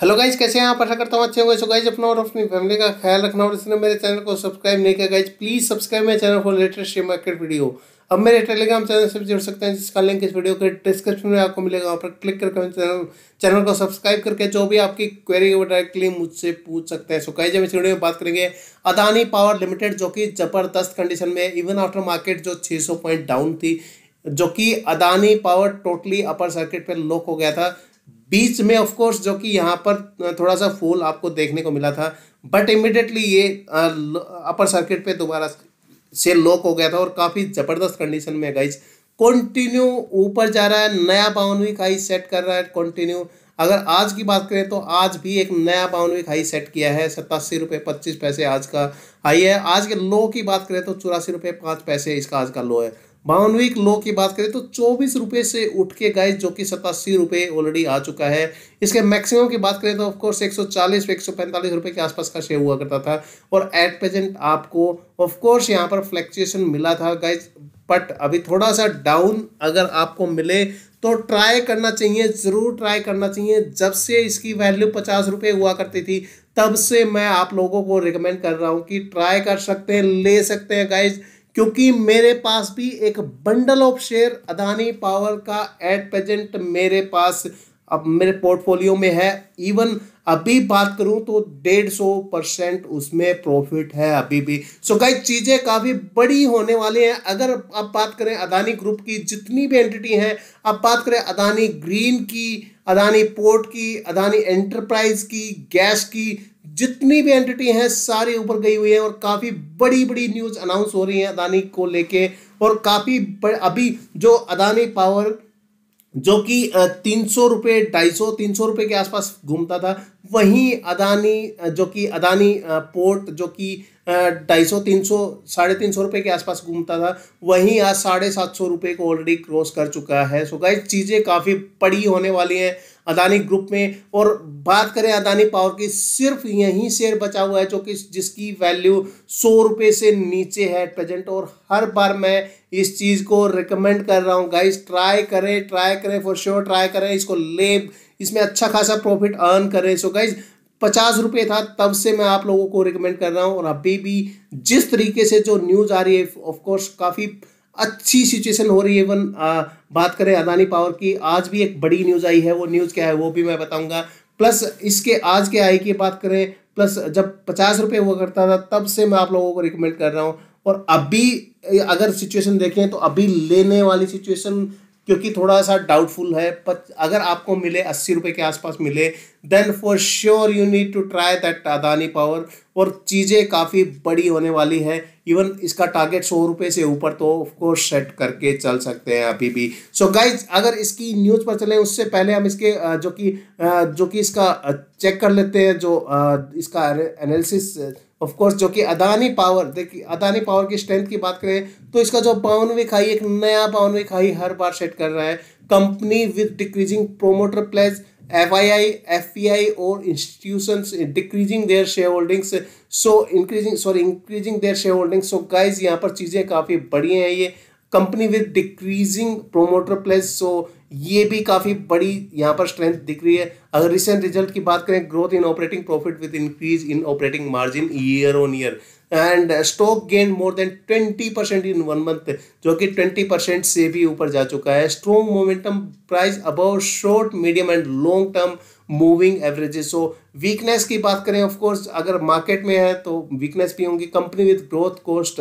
Hello guys कैसे हैं आप आशा करता हूँ अच्छे होंगे सो गाइज अपना और अपनी फैमिली का ख्याल रखना और इसने मेरे चैनल को सब्सक्राइब नहीं किया गाइज प्लीज़ सब्सक्राइब मेरे channel for latest share market video अब मेरे टेलीग्राम चैनल से भी जुड़ सकते हैं जिसका लिंक इस वीडियो के डिस्क्रिप्शन में आपको मिलेगा वहाँ पर क्लिक करके चैनल चैनल को सब्सक्राइब करके जो भी आपकी क्वेरी है वो डायरेक्टली मुझसे पूछ सकते हैं सो गाइज हम इस वीडियो में बात करेंगे अदानी पावर लिमिटेड जो कि ज़बरदस्त कंडीशन में इवन आफ्टर मार्केट जो सौ पॉइंट डाउन थी जो कि Adani Power totally upper circuit पर लॉक हो गया था बीच में ऑफ कोर्स जो कि यहाँ पर थोड़ा सा फॉल आपको देखने को मिला था बट इमिडिएटली ये अपर सर्किट पे दोबारा से लॉक हो गया था और काफ़ी ज़बरदस्त कंडीशन में गाइज कंटिन्यू ऊपर जा रहा है नया बाउनविक हाई सेट कर रहा है कंटिन्यू अगर आज की बात करें तो आज भी एक नया बाउनविक हाई सेट किया है सतासी रुपये पच्चीस पैसे आज का हाई है आज के लो की बात करें तो चौरासी रुपये पाँच पैसे इसका आज का लो है मानविक लो की बात करें तो चौबीस रुपये से उठ के गए जो कि सतासी रुपये ऑलरेडी आ चुका है इसके मैक्सिमम की बात करें तो ऑफकोर्स एक सौ चालीस एक सौ पैंतालीस रुपये के आसपास का शेयर हुआ करता था और एट प्रेजेंट आपको ऑफकोर्स यहाँ पर फ्लैक्चुएशन मिला था गाइज बट अभी थोड़ा सा डाउन अगर आपको मिले तो ट्राई करना चाहिए ज़रूर ट्राई करना चाहिए जब से इसकी वैल्यू पचास रुपये हुआ करती थी तब से मैं आप लोगों को रिकमेंड कर रहा हूँ कि ट्राई कर सकते हैं ले सकते हैं गाइज़ क्योंकि मेरे पास भी एक bundle of share Adani power का एट प्रेजेंट मेरे पास अब मेरे पोर्टफोलियो में है इवन अभी बात करूं तो डेढ़ सौ परसेंट उसमें प्रॉफिट है अभी भी सो so, कई चीज़ें काफ़ी बड़ी होने वाली हैं अगर आप बात करें अदानी ग्रुप की जितनी भी एंटिटी हैं आप बात करें अदानी ग्रीन की अदानी पोर्ट की अदानी एंटरप्राइज की गैस की जितनी भी एंटिटी हैं सारी ऊपर गई हुई है और काफ़ी बड़ी बड़ी न्यूज़ अनाउंस हो रही है अदानी को लेके और काफ़ी अभी जो अदानी पावर जो कि तीन सौ रुपये ढाई सौ तीन सौ रुपये के आसपास घूमता था वहीं अदानी जो कि अदानी पोर्ट जो कि ढाई सौ तीन सौ साढ़े तीन सौ रुपये के आसपास घूमता था वहीं आज साढ़े सात सौ रुपये को ऑलरेडी क्रॉस कर चुका है सो गाइज चीज़ें काफ़ी बड़ी होने वाली हैं अदानी ग्रुप में और बात करें अदानी पावर की सिर्फ यही शेयर बचा हुआ है जो कि जिसकी वैल्यू सौ रुपये से नीचे है प्रेजेंट और हर बार मैं इस चीज़ को रिकमेंड कर रहा हूँ गाइस ट्राई करें ट्राई करें फॉर श्योर ट्राई करें इसको ले इसमें अच्छा खासा प्रॉफिट अर्न करें सो गाइज़ पचास रुपये था तब से मैं आप लोगों को रिकमेंड कर रहा हूँ और अभी भी जिस तरीके से जो न्यूज़ आ रही है ऑफकोर्स काफ़ी अच्छी सिचुएशन हो रही है इवन बात करें अदानी पावर की आज भी एक बड़ी न्यूज़ आई है वो न्यूज़ क्या है वो भी मैं बताऊंगा प्लस इसके आज के आई की बात करें प्लस जब पचास रुपये हुआ करता था तब से मैं आप लोगों को रिकमेंड कर रहा हूँ और अभी अगर सिचुएशन देखें तो अभी लेने वाली सिचुएशन क्योंकि थोड़ा सा डाउटफुल है पर अगर आपको मिले अस्सी रुपये के आसपास मिले then for sure you need to try that Adani Power और चीज़ें काफ़ी बड़ी होने वाली है इवन इसका टारगेट सौ रुपये से ऊपर तो ऑफकोर्स सेट करके चल सकते हैं अभी भी सो so गाइज अगर इसकी न्यूज़ पर चलें उससे पहले हम इसके जो कि जो कि इसका चेक कर लेते हैं जो इसका एनालिसिस ऑफ कोर्स जो कि अदानी पावर देखिए अदानी पावर की स्ट्रेंथ की बात करें तो इसका जो बावनवे हाई एक नया बावनवे हाई हर बार सेट कर रहा है company with decreasing promoter pledge F I I F P I और institution decreasing their share holdings so increasing sorry increasing their share holdings so guys यहाँ पर चीज़ें काफ़ी बढ़िया हैं ये company with decreasing promoter pledge so ये भी काफ़ी बड़ी यहाँ पर स्ट्रेंथ दिख रही है अगर रिसेंट रिजल्ट की बात करें growth in operating profit with increase in operating margin year on year and stock gain more than twenty percent in one month जो कि ट्वेंटी परसेंट से भी ऊपर जा चुका है strong momentum price above short medium and long term moving averages so weakness की बात करें ऑफकोर्स अगर मार्केट में है तो वीकनेस भी होंगी company with growth cost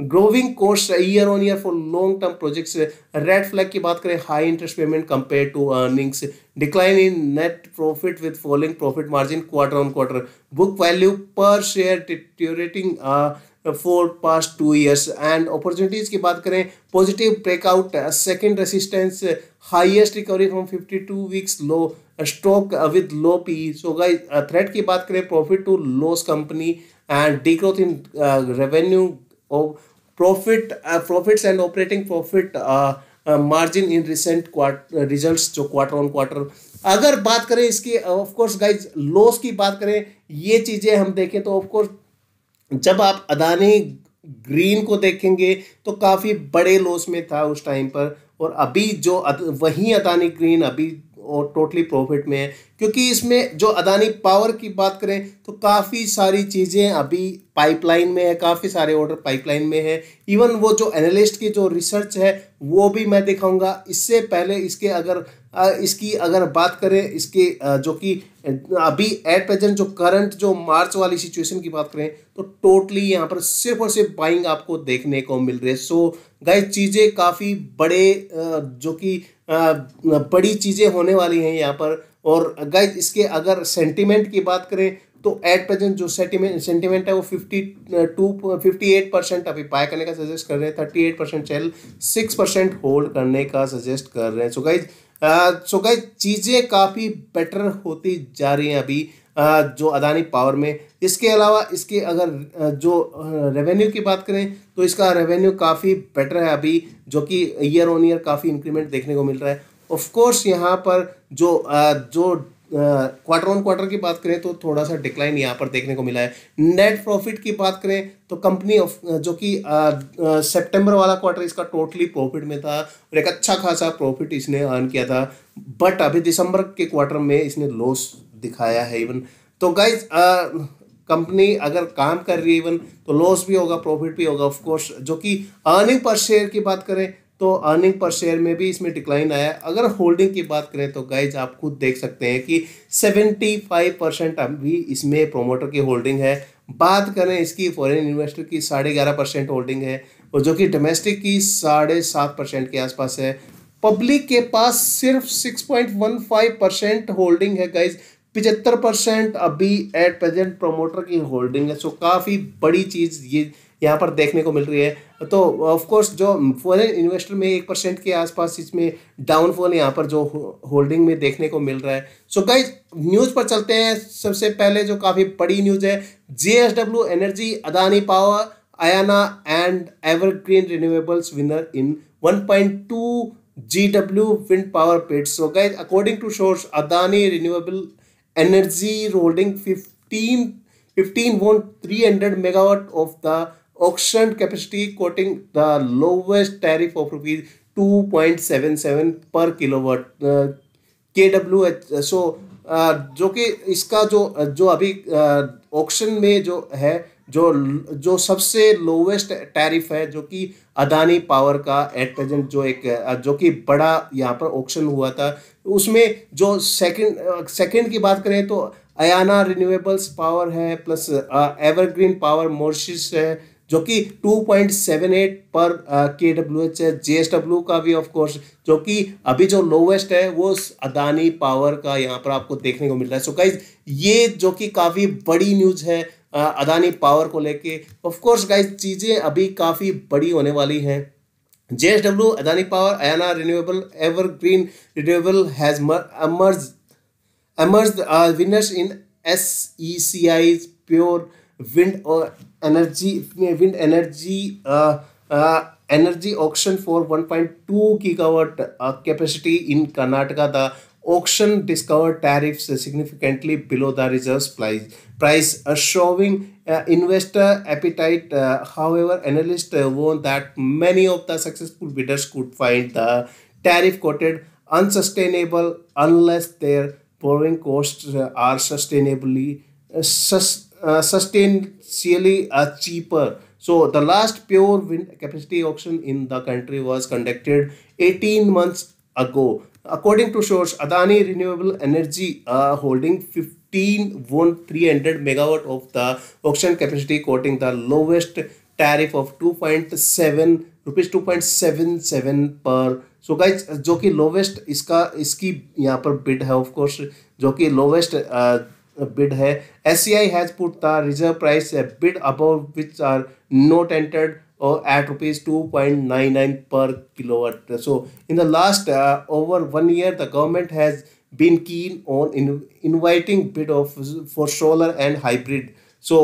growing costs year on year for long term projects red flag की बात करें high interest payment compare to earnings decline in net profit with falling profit margin quarter on quarter book value per share deteriorating for past two years and opportunities की बात करें positive breakout second resistance highest recovery from fifty two weeks low stock with low P so guys thread की बात करें profit to loss company and degrowth in revenue profit profits and operating profit margin in recent results जो quarter on quarter अगर बात करें इसकी of course guys loss की बात करें ये चीज़ें हम देखें तो ऑफ कोर्स जब आप अदानी ग्रीन को देखेंगे तो काफ़ी बड़े लॉस में था उस टाइम पर और अभी जो अद, वही अदानी ग्रीन अभी और टोटली प्रॉफिट में है क्योंकि इसमें जो अदानी पावर की बात करें तो काफ़ी सारी चीज़ें अभी पाइपलाइन में है काफ़ी सारे ऑर्डर पाइपलाइन में है इवन वो जो एनालिस्ट की जो रिसर्च है वो भी मैं दिखाऊंगा इससे पहले इसके अगर इसकी अगर बात करें इसके जो कि अभी एट प्रेजेंट जो करंट जो मार्च वाली सिचुएशन की बात करें तो टोटली यहाँ पर सिर्फ और सिर्फ बाइंग आपको देखने को मिल रही है सो गए चीज़ें काफ़ी बड़े जो कि बड़ी चीज़ें होने वाली हैं यहाँ पर और गए इसके अगर सेंटिमेंट की बात करें तो एट प्रेजेंट जो सेंटीमेंट सेंटीमेंट है वो fifty two fifty eight percent अभी बाय करने का सजेस्ट कर रहे हैं thirty eight percent sell six percent hold करने का सजेस्ट कर रहे हैं सो गाइज सो गाइज चीज़ें काफ़ी बेटर होती जा रही हैं अभी uh, जो अदानी पावर में इसके अलावा इसके अगर uh, जो रेवेन्यू uh, की बात करें तो इसका रेवेन्यू काफ़ी बेटर है अभी जो कि ईयर ऑन ईयर काफ़ी इंक्रीमेंट देखने को मिल रहा है ऑफ कोर्स यहाँ पर जो जो क्वार्टर ऑन क्वार्टर की बात करें तो थोड़ा सा डिक्लाइन यहाँ पर देखने को मिला है नेट प्रॉफिट की बात करें तो कंपनी ऑफ जो कि सितंबर वाला क्वार्टर इसका टोटली प्रॉफिट में था और एक अच्छा खासा प्रॉफिट इसने अर्न किया था बट अभी दिसंबर के क्वार्टर में इसने लॉस दिखाया है इवन तो गाइज कंपनी अगर काम कर रही है इवन तो लॉस भी होगा प्रॉफिट भी होगा ऑफकोर्स जो कि अर्निंग पर शेयर की बात करें तो अर्निंग पर शेयर में भी इसमें डिक्लाइन आया अगर होल्डिंग की बात करें तो गाइज आप खुद देख सकते हैं कि 75 परसेंट अभी इसमें प्रोमोटर की होल्डिंग है बात करें इसकी फॉरेन इन्वेस्टर की साढ़े ग्यारह परसेंट होल्डिंग है और जो कि डोमेस्टिक की साढ़े सात परसेंट के आसपास है पब्लिक के पास सिर्फ six point one five percent holding है गाइज पिचहत्तर परसेंट अभी एट प्रेजेंट प्रोमोटर की होल्डिंग है सो काफ़ी बड़ी चीज़ ये यहाँ पर देखने को मिल रही है तो ऑफकोर्स जो फॉरेन इन्वेस्टर में एक परसेंट के आसपास इसमें डाउनफॉल यहाँ पर जो होल्डिंग में देखने को मिल रहा है सो so गाइज न्यूज़ पर चलते हैं सबसे पहले जो काफ़ी बड़ी न्यूज़ है JSW energy Adani power Ayana and Evergreen Renewables winner in 1.2 wind power पेट so So according to to Adani renewable energy Energy fifteen fifteen 15 three hundred megawatt of the auction capacity quoting the lowest tariff of rupees 2.77 per kilowatt uh, W so uh, जो कि इसका जो जो अभी auction uh, में जो है जो जो सबसे लोवेस्ट टैरिफ है जो कि अदानी पावर का एट प्रेजेंट जो एक जो कि बड़ा यहाँ पर ऑक्शन हुआ था उसमें जो सेकंड सेकंड की बात करें तो अयाना रिन्यूएबल्स पावर है प्लस एवरग्रीन पावर मोर्शिस है जो कि 2.78 पर के डब्ल्यू एच है जे एस डब्ल्यू का भी ऑफकोर्स जो कि अभी जो लोवेस्ट है वो अदानी पावर का यहाँ पर आपको देखने को मिल रहा है सो गाइज ये जो कि काफ़ी बड़ी न्यूज़ है अदानी पावर को लेके ऑफ कोर्स गाइज चीज़ें अभी काफ़ी बड़ी होने वाली हैं J S W Adani power Ayana renewable Evergreen renewable has emerge emerge winners in S E C I pure wind और एनर्जी इतने wind energy energy auction for one point two की gigawatt capacity in Karnataka the auction discover tariff significantly below the reserve price price showing investor appetite however analyst वो that many of the successful bidders could find the tariff quoted unsustainable unless their borrowing cost are sustainably uh, substantially uh, cheaper. So the last pure wind capacity auction in the country was conducted 18 months ago. According to source, Adani Renewable Energy uh, holding 15 won 300 megawatt of the auction capacity, quoting the lowest tariff of 2.7 rupees two point seven seven per so guys जो कि lowest इसका इसकी यहाँ पर bid है of course जो कि lowest bid है S C has put the reserve price bid अब which are not entered at rupees two point nine nine per kilowatt so in the last over one year the government has been keen on inviting bid of for solar and hybrid so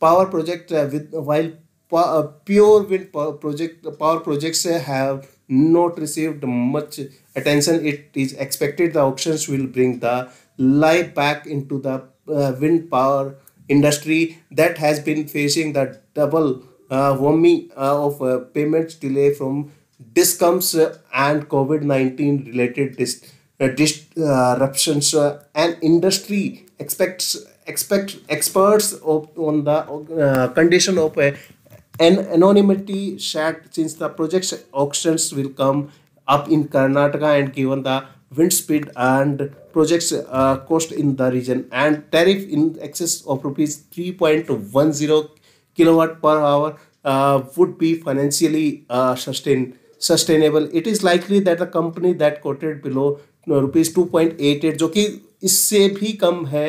power project with while pure wind project power projects have not received much attention it is expected the auctions will bring the life back into the uh, wind power industry that has been facing the double uh, whammy uh, of uh, payments delay from discoms uh, and covid-19 related dis- uh, disruptions uh, and industry expects expect experts op- on the condition of an anonymity shared since the project's auctions will come up in Karnataka and given the wind speed and projects uh, cost in the region and tariff in excess of rupees 3.10 kilowatt per hour uh, would be financially uh, sustain, sustainable. It is likely that the company that quoted below rupees two point eight eight जो कि इससे भी कम है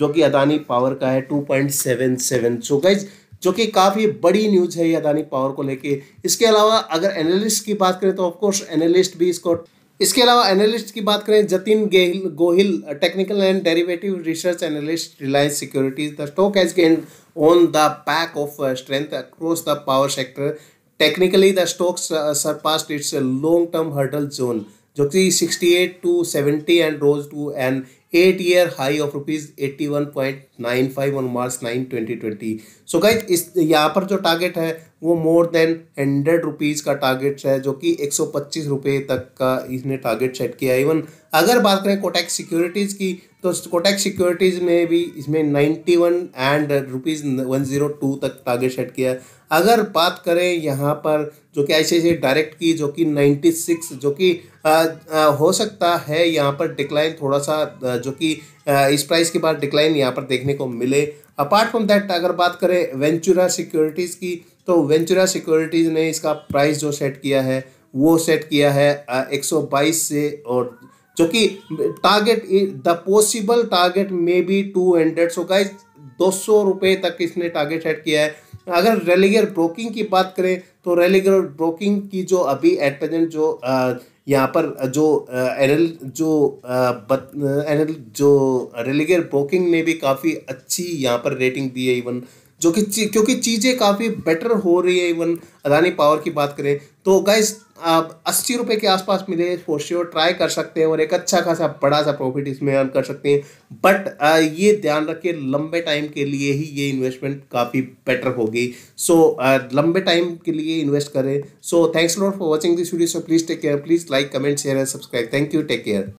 जो कि Adani power का है two point seven seven so guys जो कि काफ़ी बड़ी न्यूज़ है ये अदानी पावर को लेके इसके अलावा अगर एनालिस्ट की बात करें तो ऑफकोर्स एनालिस्ट भी इसको इसके अलावा एनालिस्ट की बात करें Jatin Gehal Gohil technical and derivative research analyst Reliance Securities the stock has gain on the pack of strength across the power sector technically the stocks surpassed its long term hurdle zone जो कि at two 70 and rose to an eight year high of rupees eighty one point nine five on March nine twenty twenty so गई इस यहाँ पर जो target है वो more than hundred rupees का टारगेट है जो कि एक सौ पच्चीस रुपये तक का इसने टारगेट सेट किया इवन अगर बात करें कोटेक सिक्योरिटीज़ की तो कोटेक सिक्योरिटीज़ में भी इसमें 91 and rupees one zero two तक टारगेट सेट किया अगर बात करें यहाँ पर जो कि ऐसे डायरेक्ट की जो कि 96 जो कि हो सकता है यहाँ पर डिक्लाइन थोड़ा सा जो कि इस प्राइस के बाद डिक्लाइन यहाँ पर देखने को मिले अपार्ट फ्रॉम दैट अगर बात करें वेंचुरा सिक्योरिटीज़ की तो वेंचुरा सिक्योरिटीज़ ने इसका प्राइस जो सेट किया है वो सेट किया है एक से और जो कि target the possible target may be two hundred so guys दो सौ रुपये तक इसने टारगेट सेट किया है अगर रेलिगर ब्रोकिंग की बात करें तो रेलिगर ब्रोकिंग की जो अभी एट प्रेजेंट जो यहाँ पर जो एनल जो एनल जो रेलिगर ब्रोकिंग ने भी काफ़ी अच्छी यहाँ पर रेटिंग दी है इवन जो कि क्योंकि चीज़ें काफ़ी बेटर हो रही है इवन अदानी पावर की बात करें तो गाइज आप अस्सी रुपये के आसपास मिले फॉर श्योर ट्राई कर सकते हैं और एक अच्छा खासा बड़ा सा प्रॉफिट इसमें अर्न कर सकते हैं बट ये ध्यान रखिए लंबे टाइम के लिए ही ये इन्वेस्टमेंट काफ़ी बेटर होगी सो so, लंबे टाइम के लिए इन्वेस्ट करें so thanks lot for watching this video so please take care please like comment share and subscribe thank you take care